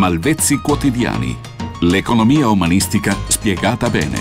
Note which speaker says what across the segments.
Speaker 1: Malvezzi quotidiani. L'economia umanistica spiegata bene.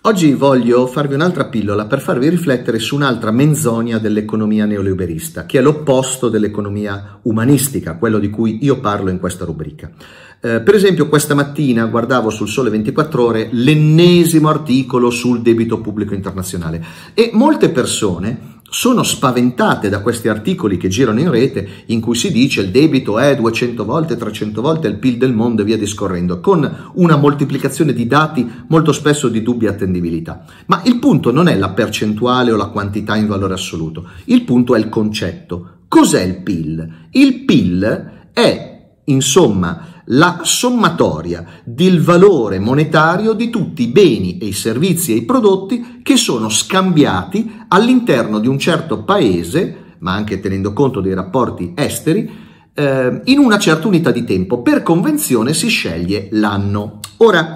Speaker 1: Oggi voglio farvi un'altra pillola per farvi riflettere su un'altra menzogna dell'economia neoliberista, che è l'opposto dell'economia umanistica, quello di cui io parlo in questa rubrica. Eh, per esempio, questa mattina guardavo sul Sole 24 Ore l'ennesimo articolo sul debito pubblico internazionale e molte persone sono spaventate da questi articoli che girano in rete in cui si dice il debito è 200 volte, 300 volte il PIL del mondo e via discorrendo, con una moltiplicazione di dati molto spesso di dubbia attendibilità. Ma il punto non è la percentuale o la quantità in valore assoluto, il punto è il concetto. Cos'è il PIL? Il PIL è insomma la sommatoria del valore monetario di tutti i beni e i servizi e i prodotti che sono scambiati all'interno di un certo paese, ma anche tenendo conto dei rapporti esteri, eh, in una certa unità di tempo. Per convenzione si sceglie l'anno. Ora,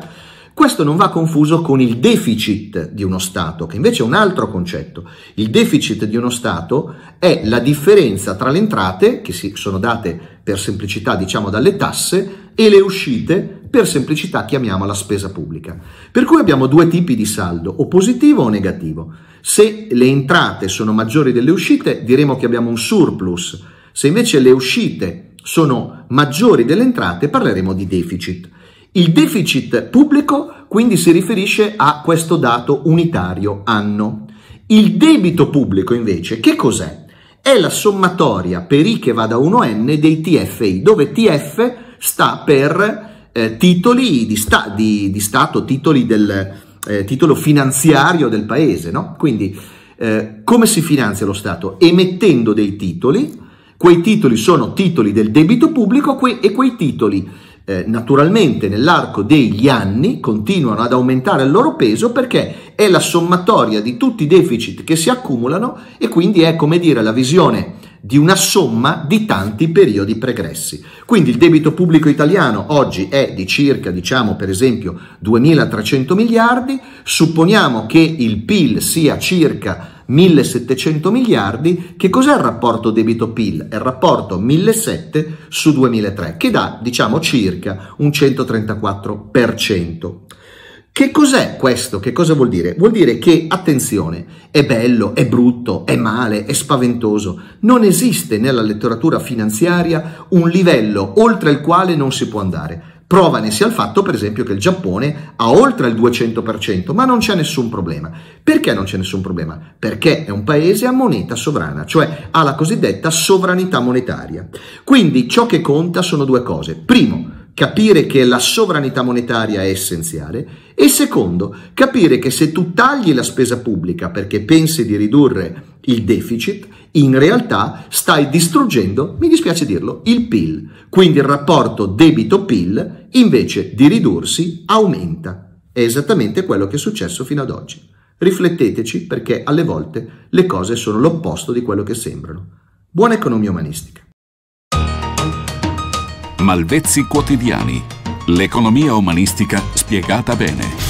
Speaker 1: questo non va confuso con il deficit di uno Stato, che invece è un altro concetto. Il deficit di uno Stato è la differenza tra le entrate, che si sono date per semplicità diciamo dalle tasse, e le uscite, per semplicità chiamiamola spesa pubblica. Per cui abbiamo due tipi di saldo, o positivo o negativo. Se le entrate sono maggiori delle uscite, diremo che abbiamo un surplus. Se invece le uscite sono maggiori delle entrate, parleremo di deficit. Il deficit pubblico quindi si riferisce a questo dato unitario anno. Il debito pubblico invece che cos'è? È la sommatoria per i che va da 1 n dei TFI, dove TF sta per eh, titoli di, sta, di, di, Stato, titoli del eh, titolo finanziario del paese. No? Quindi eh, come si finanzia lo Stato? Emettendo dei titoli, quei titoli sono titoli del debito pubblico e quei titoli eh, naturalmente nell'arco degli anni continuano ad aumentare il loro peso perché è la sommatoria di tutti i deficit che si accumulano e quindi è come dire la visione di una somma di tanti periodi pregressi. Quindi il debito pubblico italiano oggi è di circa, diciamo per esempio, 2.300 miliardi, supponiamo che il PIL sia circa 1700 miliardi, che cos'è il rapporto debito-PIL? È il rapporto 1.700 su 2003, che dà, diciamo, circa un 134%. Che cos'è questo? Che cosa vuol dire? Vuol dire che, attenzione, è bello, è brutto, è male, è spaventoso. Non esiste nella letteratura finanziaria un livello oltre il quale non si può andare prova ne sia il fatto, per esempio, che il Giappone ha oltre il 200%, ma non c'è nessun problema. Perché non c'è nessun problema? Perché è un paese a moneta sovrana, cioè ha la cosiddetta sovranità monetaria. Quindi ciò che conta sono due cose. Primo, capire che la sovranità monetaria è essenziale e secondo, capire che se tu tagli la spesa pubblica perché pensi di ridurre il deficit in realtà stai distruggendo, mi dispiace dirlo, il PIL. Quindi il rapporto debito-PIL invece di ridursi aumenta. È esattamente quello che è successo fino ad oggi. Rifletteteci perché alle volte le cose sono l'opposto di quello che sembrano. Buona economia umanistica. Malvezzi quotidiani. L'economia umanistica spiegata bene.